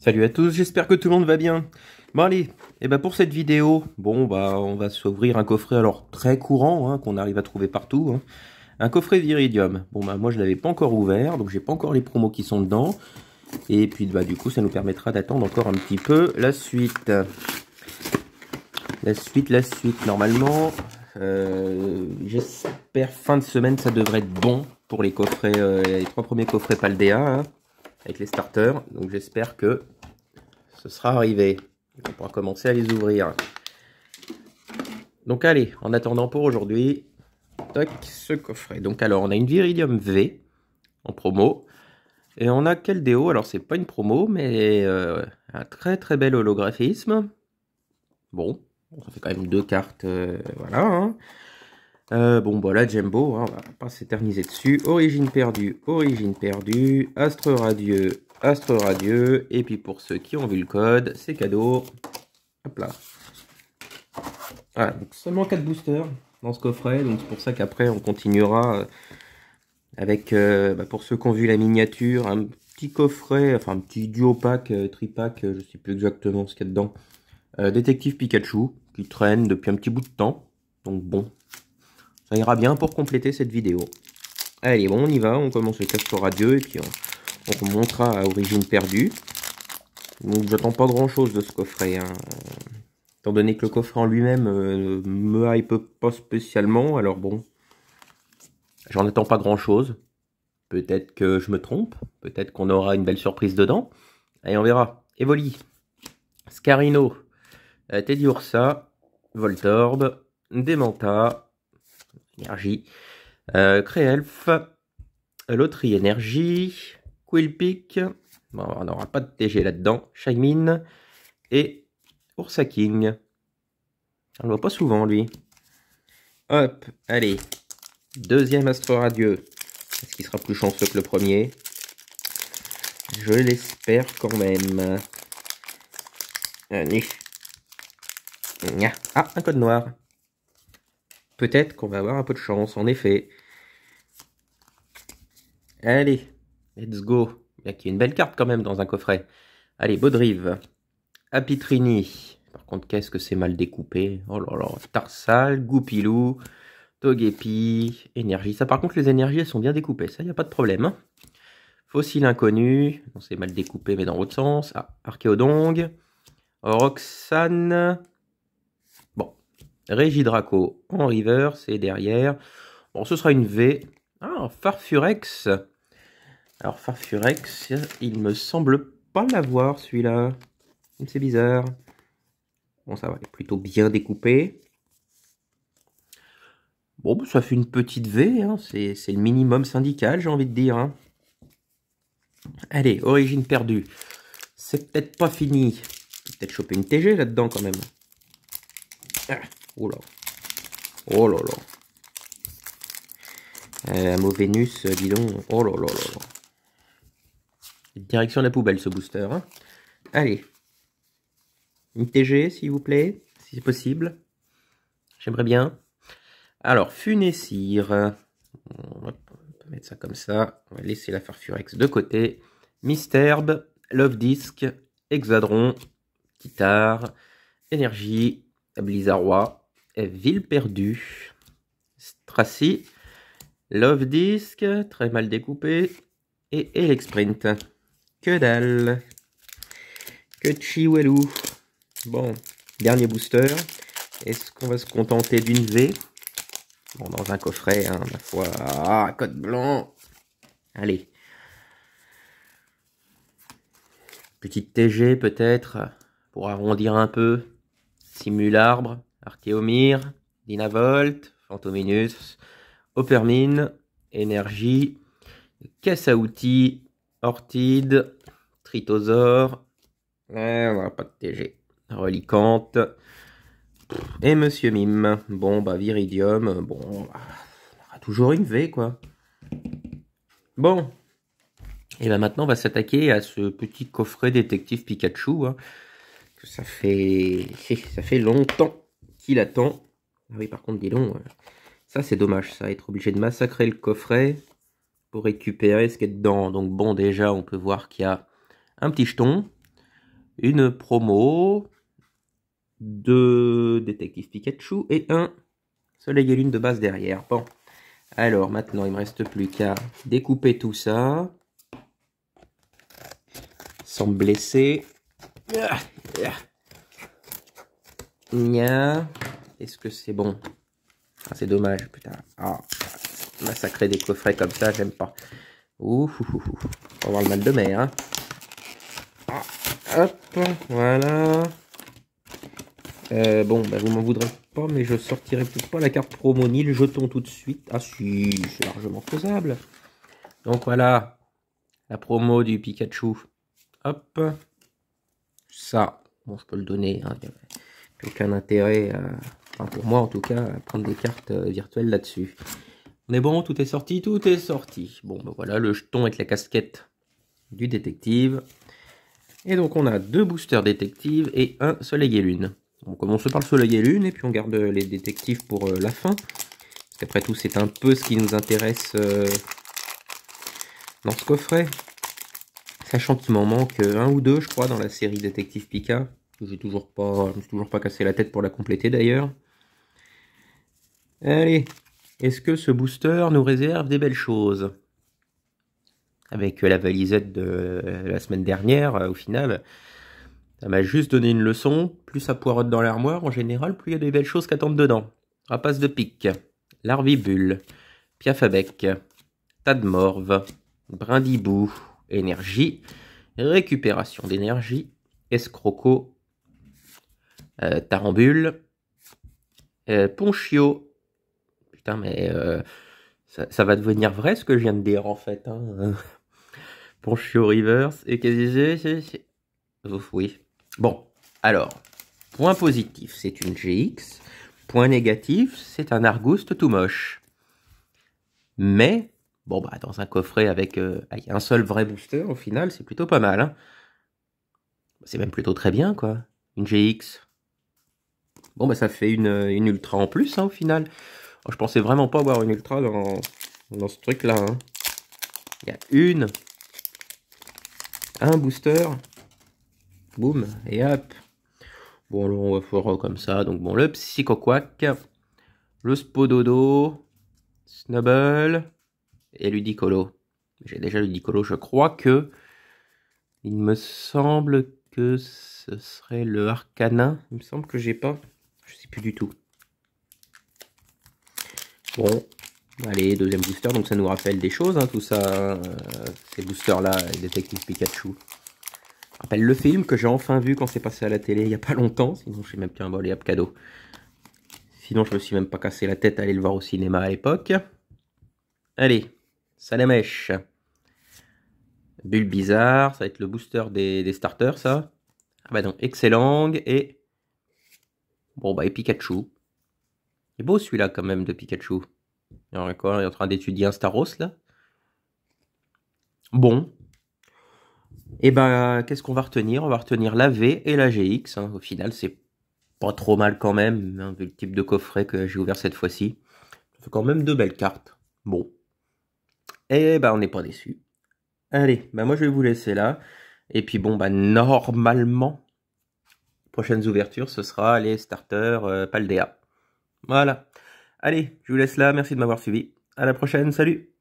Salut à tous, j'espère que tout le monde va bien. Bon allez, et eh ben pour cette vidéo, bon bah on va s'ouvrir un coffret alors très courant hein, qu'on arrive à trouver partout. Hein. Un coffret Viridium. Bon bah moi je l'avais pas encore ouvert, donc j'ai pas encore les promos qui sont dedans. Et puis bah du coup ça nous permettra d'attendre encore un petit peu la suite. La suite, la suite. Normalement, euh, j'espère fin de semaine ça devrait être bon pour les coffrets, euh, les trois premiers coffrets Paldea. Hein avec les starters. Donc j'espère que ce sera arrivé. On pourra commencer à les ouvrir. Donc allez, en attendant pour aujourd'hui, toc, ce coffret. Donc alors, on a une Viridium V en promo. Et on a quel Alors c'est pas une promo, mais euh, un très très bel holographisme. Bon, ça fait quand même deux cartes, euh, voilà. Hein. Euh, bon, voilà, bah, hein, on va pas s'éterniser dessus. Origine perdue, origine perdue, astre radieux, astre radieux. Et puis pour ceux qui ont vu le code, c'est cadeau. Hop là. Voilà, ah, donc seulement 4 boosters dans ce coffret. Donc c'est pour ça qu'après, on continuera euh, avec, euh, bah, pour ceux qui ont vu la miniature, un petit coffret, enfin un petit duo pack, euh, tripack, je sais plus exactement ce qu'il y a dedans. Détective Pikachu, qui traîne depuis un petit bout de temps. Donc bon, ça ira bien pour compléter cette vidéo. Allez, bon, on y va, on commence le pour radieux. et puis on, on, à Origine Perdue. Donc j'attends pas grand chose de ce coffret, hein. étant donné que le coffret en lui-même euh, me hype pas spécialement, alors bon, j'en attends pas grand chose. Peut-être que je me trompe, peut-être qu'on aura une belle surprise dedans. Allez, on verra. Evoli, Scarino, euh, Teddy Ursa, Voltorb, Dementa, Énergie. Euh, Loterie Énergie. Quilpic, Bon, on n'aura pas de TG là-dedans. Shaimin. Et Ursaking. On On le voit pas souvent, lui. Hop, allez. Deuxième Astro Radieux. Est-ce qu'il sera plus chanceux que le premier Je l'espère quand même. Ah, un code noir. Peut-être qu'on va avoir un peu de chance, en effet. Allez, let's go. Il y a une belle carte quand même dans un coffret. Allez, Baudrive. Apitrini. Par contre, qu'est-ce que c'est mal découpé. Oh là là. Tarsal, Goupilou, Togepi, Énergie. Ça, par contre, les énergies, elles sont bien découpées. Ça, il n'y a pas de problème. Fossil hein. Fossile inconnu. C'est mal découpé, mais dans l'autre sens. Ah, Archéodong. Roxane. Régis Draco en river, c'est derrière, bon, ce sera une V. Ah, Farfurex. Alors, Farfurex, il me semble pas l'avoir celui-là. C'est bizarre. Bon, ça va, être est plutôt bien découpé. Bon, bah, ça fait une petite V, hein. c'est le minimum syndical, j'ai envie de dire. Hein. Allez, origine perdue. C'est peut-être pas fini. Peut-être choper une TG là-dedans quand même. Ah. Oh là. Oh là là. Euh, Vénus, euh, dis donc. Oh là là là là. Direction la poubelle, ce booster. Hein. Allez. Une TG, s'il vous plaît, si c'est possible. J'aimerais bien. Alors, Funessir. On va mettre ça comme ça. On va laisser la Farfurex de côté. Misterbe, Love Disc, Hexadron, Guitare, Énergie, Blizzard Ville perdue. Stracy, Love Disc, très mal découpé. Et sprint Que dalle. Que chiwelou. Bon, dernier booster. Est-ce qu'on va se contenter d'une V dans un coffret, hein, ma foi. Ah, code blanc. Allez. Petite TG peut-être, pour arrondir un peu. Simule arbre. Théomir, Dinavolt, Phantominus, Opermine, Énergie, Casse à outils, Ortide, Tritosaur, Reliquante, pas de TG, Reliquante et Monsieur Mime. Bon, bah, Viridium, bon, on aura toujours une V, quoi. Bon, et bien bah, maintenant, on va s'attaquer à ce petit coffret détective Pikachu, hein, ça fait, ça fait longtemps l'attend. Ah oui, par contre, dis donc, euh, ça c'est dommage, ça, être obligé de massacrer le coffret pour récupérer ce qui est dedans. Donc bon, déjà, on peut voir qu'il y a un petit jeton, une promo, deux détectives Pikachu et un soleil et lune de base derrière. Bon, alors maintenant, il me reste plus qu'à découper tout ça. Sans blesser. Ah, ah. Est-ce que c'est bon ah, C'est dommage, putain. Ah, massacrer des coffrets comme ça, j'aime pas. Ouf. On va avoir le mal de mer, hein. Ah, hop, voilà. Euh, bon, bah, vous m'en voudrez pas, mais je sortirai peut pas la carte promo ni le jeton tout de suite. Ah si, c'est largement faisable. Donc voilà, la promo du Pikachu. Hop. Ça, bon, je peux le donner. Hein. Aucun intérêt à euh, Enfin, pour moi, en tout cas, prendre des cartes euh, virtuelles là-dessus. On est bon, tout est sorti, tout est sorti. Bon, ben voilà, le jeton avec la casquette du détective. Et donc, on a deux boosters détectives et un soleil et lune. On commence par le soleil et lune, et puis on garde les détectives pour euh, la fin. Parce qu'après tout, c'est un peu ce qui nous intéresse euh, dans ce coffret. Sachant qu'il m'en manque un ou deux, je crois, dans la série Détective Pika. je me suis toujours pas cassé la tête pour la compléter d'ailleurs. Allez, est-ce que ce booster nous réserve des belles choses Avec la valisette de la semaine dernière, euh, au final, ça m'a juste donné une leçon. Plus ça poirote dans l'armoire, en général, plus il y a des belles choses qu'attendent dedans. Rapace de pique, larvibule, piafabec, tas de morve, brindibou, énergie, récupération d'énergie, escroco, euh, tarambule, euh, ponchio, mais euh, ça, va devenir vrai ce que je viens de dire en fait. Hein. Ponchio reverse et c'est Oui. Bon, alors, point positif, c'est une GX. Point négatif, c'est un Argouste tout moche. Mais, bon, bah, dans un coffret avec euh, un seul vrai booster, au final, c'est plutôt pas mal. Hein. C'est même plutôt très bien, quoi. Une GX. Bon, bah, ça fait une, ultra en plus, hein, au final je pensais vraiment pas avoir une ultra dans, dans ce truc là. Hein. Il y a une, un booster, boum, et hop. Bon, alors on va faire comme ça. Donc bon, le Psychoquack, le Spododo, Snubble et Ludicolo. J'ai déjà Ludicolo, je crois que... Il me semble que ce serait le Arcanin. Il me semble que j'ai pas. Je sais plus du tout. Bon, allez, deuxième booster, donc ça nous rappelle des choses, hein, tout ça, euh, ces boosters-là, Detective Détective Pikachu. rappelle le film que j'ai enfin vu quand c'est passé à la télé il n'y a pas longtemps, sinon je sais même plus un bol et cadeau. Sinon je me suis même pas cassé la tête à aller le voir au cinéma à l'époque. Allez, Salamèche. Bulle bizarre, ça va être le booster des, starters ça. Ah bah donc, Excellent et... Bon bah et Pikachu beau celui-là quand même de Pikachu. il est en train d'étudier un Staros là Bon. Et eh ben, qu'est-ce qu'on va retenir On va retenir la V et la GX. Hein. Au final, c'est pas trop mal quand même, hein, vu le type de coffret que j'ai ouvert cette fois-ci. C'est quand même deux belles cartes. Bon. Et eh ben, on n'est pas déçu. Allez, ben moi je vais vous laisser là. Et puis bon, ben normalement, prochaines ouvertures, ce sera les starters euh, Paldea. Voilà. Allez, je vous laisse là. Merci de m'avoir suivi. À la prochaine. Salut